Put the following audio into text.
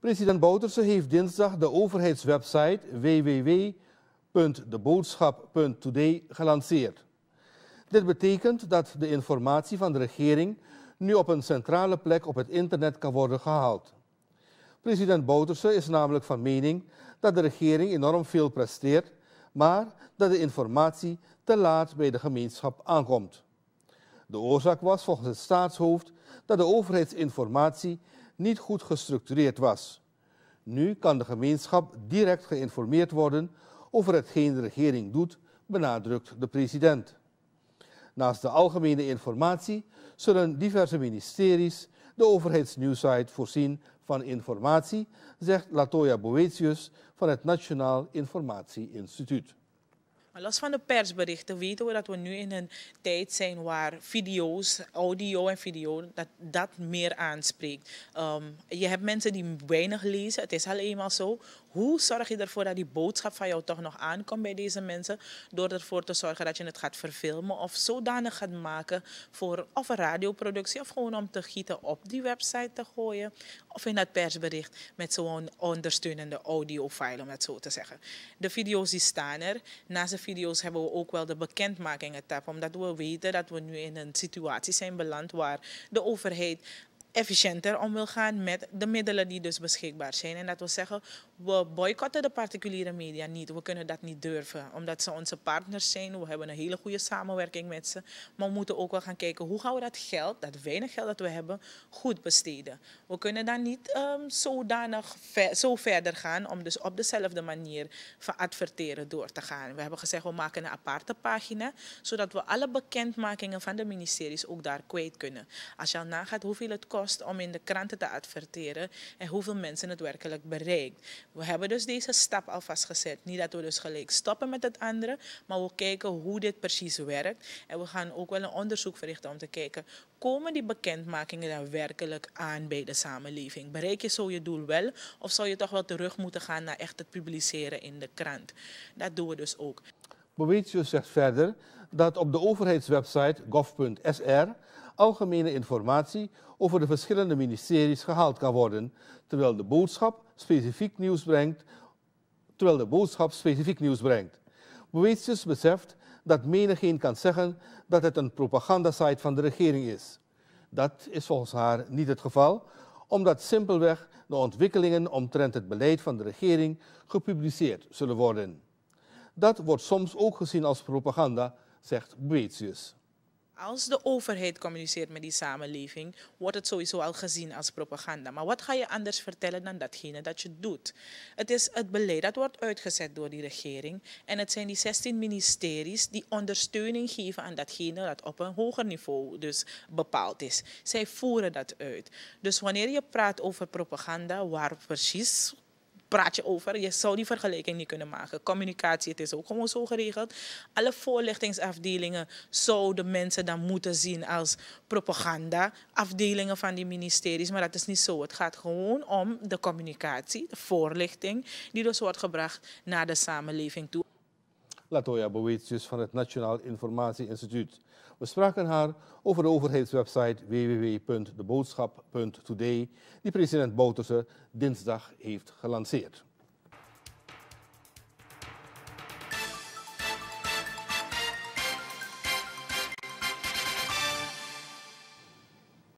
President Bouterse heeft dinsdag de overheidswebsite www.deboodschap.today gelanceerd. Dit betekent dat de informatie van de regering nu op een centrale plek op het internet kan worden gehaald. President Bouterse is namelijk van mening dat de regering enorm veel presteert, maar dat de informatie te laat bij de gemeenschap aankomt. De oorzaak was volgens het staatshoofd dat de overheidsinformatie niet goed gestructureerd was. Nu kan de gemeenschap direct geïnformeerd worden over hetgeen de regering doet, benadrukt de president. Naast de algemene informatie zullen diverse ministeries de overheidsnieuwsite voorzien van informatie, zegt Latoya Boetius van het Nationaal Informatie Instituut. Los van de persberichten weten we dat we nu in een tijd zijn waar video's, audio en video, dat, dat meer aanspreekt. Ehm, je hebt mensen die weinig lezen, het is al eenmaal zo hoe zorg je ervoor dat die boodschap van jou toch nog aankomt bij deze mensen? Door ervoor te zorgen dat je het gaat verfilmen of zodanig gaat maken voor of een radioproductie of gewoon om te gieten op die website te gooien. Of in dat persbericht met zo'n ondersteunende audiofile, om het zo te zeggen. De video's die staan er. Naast de video's hebben we ook wel de bekendmakingen tap, omdat we weten dat we nu in een situatie zijn beland waar de overheid efficiënter om wil gaan met de middelen die dus beschikbaar zijn. En dat wil zeggen, we boycotten de particuliere media niet. We kunnen dat niet durven, omdat ze onze partners zijn. We hebben een hele goede samenwerking met ze. Maar we moeten ook wel gaan kijken, hoe gaan we dat geld, dat weinig geld dat we hebben, goed besteden. We kunnen dan niet um, zodanig zo verder gaan om dus op dezelfde manier van adverteren door te gaan. We hebben gezegd, we maken een aparte pagina, zodat we alle bekendmakingen van de ministeries ook daar kwijt kunnen. Als je al nagaat hoeveel het kost kost om in de kranten te adverteren en hoeveel mensen het werkelijk bereikt. We hebben dus deze stap al vastgezet. Niet dat we dus gelijk stoppen met het andere, maar we kijken hoe dit precies werkt. En we gaan ook wel een onderzoek verrichten om te kijken, komen die bekendmakingen dan werkelijk aan bij de samenleving? Bereik je zo je doel wel of zou je toch wel terug moeten gaan naar echt het publiceren in de krant? Dat doen we dus ook. Boetius zegt verder dat op de overheidswebsite gov.sr algemene informatie over de verschillende ministeries gehaald kan worden, terwijl de boodschap specifiek nieuws brengt. Terwijl de boodschap specifiek nieuws brengt. Boetius beseft dat menigeen kan zeggen dat het een propagandasite van de regering is. Dat is volgens haar niet het geval, omdat simpelweg de ontwikkelingen omtrent het beleid van de regering gepubliceerd zullen worden. Dat wordt soms ook gezien als propaganda, zegt Boetius. Als de overheid communiceert met die samenleving, wordt het sowieso al gezien als propaganda. Maar wat ga je anders vertellen dan datgene dat je doet? Het is het beleid dat wordt uitgezet door die regering. En het zijn die 16 ministeries die ondersteuning geven aan datgene dat op een hoger niveau dus bepaald is. Zij voeren dat uit. Dus wanneer je praat over propaganda, waar precies praat je over. Je zou die vergelijking niet kunnen maken. Communicatie, het is ook gewoon zo geregeld. Alle voorlichtingsafdelingen zouden mensen dan moeten zien als propaganda afdelingen van die ministeries. Maar dat is niet zo. Het gaat gewoon om de communicatie, de voorlichting, die dus wordt gebracht naar de samenleving toe. Latoya Boetius van het Nationaal Informatie Instituut. We spraken haar over de overheidswebsite www.deboodschap.today die president Bouterse dinsdag heeft gelanceerd.